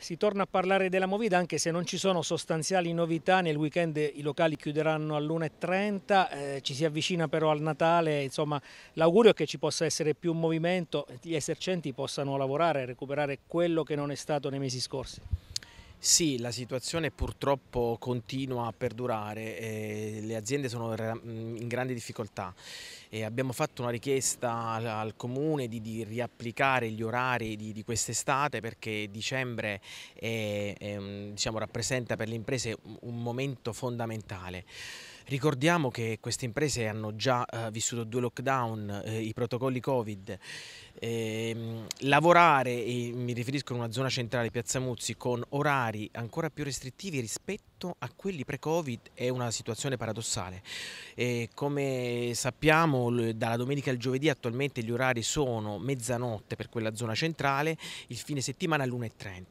Si torna a parlare della Movida anche se non ci sono sostanziali novità, nel weekend i locali chiuderanno all'1.30, eh, ci si avvicina però al Natale, insomma l'augurio è che ci possa essere più movimento, gli esercenti possano lavorare e recuperare quello che non è stato nei mesi scorsi. Sì, la situazione purtroppo continua a perdurare, eh, le aziende sono in grande difficoltà. E abbiamo fatto una richiesta al, comune di, di riapplicare gli orari di, di quest'estate perché dicembre è, è, diciamo, rappresenta per le imprese un momento fondamentale. Ricordiamo che queste imprese hanno già eh, vissuto due lockdown, eh, i protocolli Covid, eh, lavorare, e mi riferisco in una zona centrale, Piazza Muzzi, con orari ancora più restrittivi rispetto a quelli pre-Covid è una situazione paradossale. Eh, come sappiamo, dalla domenica al giovedì attualmente gli orari sono mezzanotte per quella zona centrale, il fine settimana alle 1.30.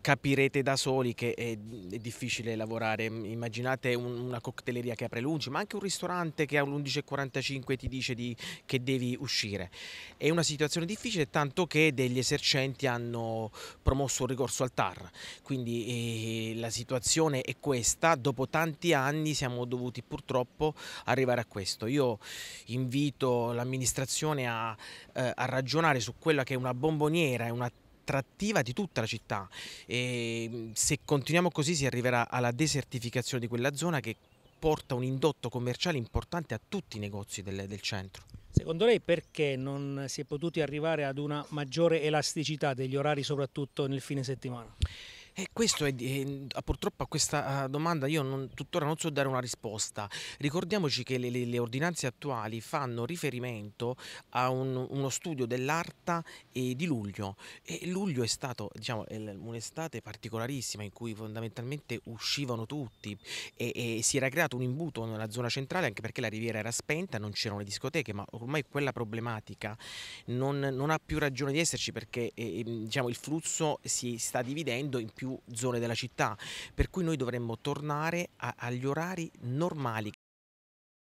Capirete da soli che è, è difficile lavorare, immaginate un, una cocktaileria che apre l'11, ma anche un ristorante che alle 11.45 ti dice di, che devi uscire. È una situazione situazione difficile, tanto che degli esercenti hanno promosso un ricorso al TAR. Quindi eh, la situazione è questa, dopo tanti anni siamo dovuti purtroppo arrivare a questo. Io invito l'amministrazione a, eh, a ragionare su quella che è una bomboniera, è una attrattiva di tutta la città e ehm, se continuiamo così si arriverà alla desertificazione di quella zona che porta un indotto commerciale importante a tutti i negozi del, del centro. Secondo lei perché non si è potuti arrivare ad una maggiore elasticità degli orari soprattutto nel fine settimana? E questo è, mhmm, purtroppo a questa domanda io non, tuttora non so dare una risposta. Ricordiamoci che le, le ordinanze attuali fanno riferimento a un, uno studio dell'ARTA di luglio e luglio è stato diciamo, un'estate particolarissima in cui fondamentalmente uscivano tutti e, e, si era creato un imbuto nella zona centrale anche perché la riviera era spenta, non c'erano le discoteche, ma ormai quella problematica non, non ha più ragione di esserci perché eh, diciamo, il flusso si sta dividendo in più zone della città, per cui noi dovremmo tornare a, agli orari normali.